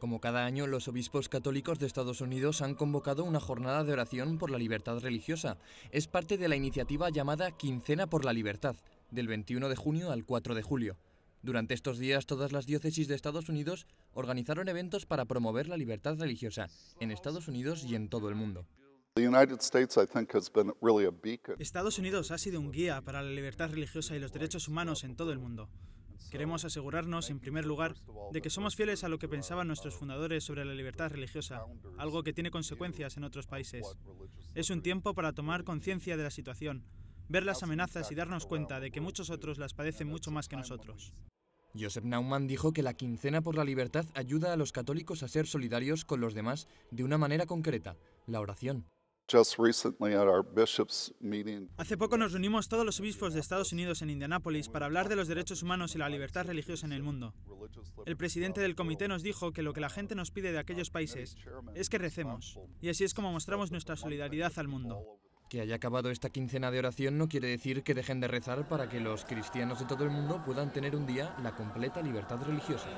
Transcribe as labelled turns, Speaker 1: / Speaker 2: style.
Speaker 1: Como cada año, los obispos católicos de Estados Unidos han convocado una jornada de oración por la libertad religiosa. Es parte de la iniciativa llamada Quincena por la Libertad, del 21 de junio al 4 de julio. Durante estos días, todas las diócesis de Estados Unidos organizaron eventos para promover la libertad religiosa en Estados Unidos y
Speaker 2: en todo el mundo.
Speaker 3: Estados Unidos ha sido un guía para la libertad religiosa y los derechos humanos en todo el mundo. Queremos asegurarnos, en primer lugar, de que somos fieles a lo que pensaban nuestros fundadores sobre la libertad religiosa, algo que tiene consecuencias en otros países. Es un tiempo para tomar conciencia de la situación, ver las amenazas y darnos cuenta de que muchos otros las padecen mucho más que nosotros.
Speaker 1: Joseph Naumann dijo que la quincena por la libertad ayuda a los católicos a ser solidarios con los demás de una manera concreta,
Speaker 2: la oración.
Speaker 3: Hace poco nos reunimos todos los obispos de Estados Unidos en Indianápolis para hablar de los derechos humanos y la libertad religiosa en el mundo. El presidente del comité nos dijo que lo que la gente nos pide de aquellos países es que recemos, y así es como mostramos nuestra solidaridad al mundo.
Speaker 1: Que haya acabado esta quincena de oración no quiere decir que dejen de rezar para que los cristianos de todo el mundo puedan tener un día la completa libertad religiosa.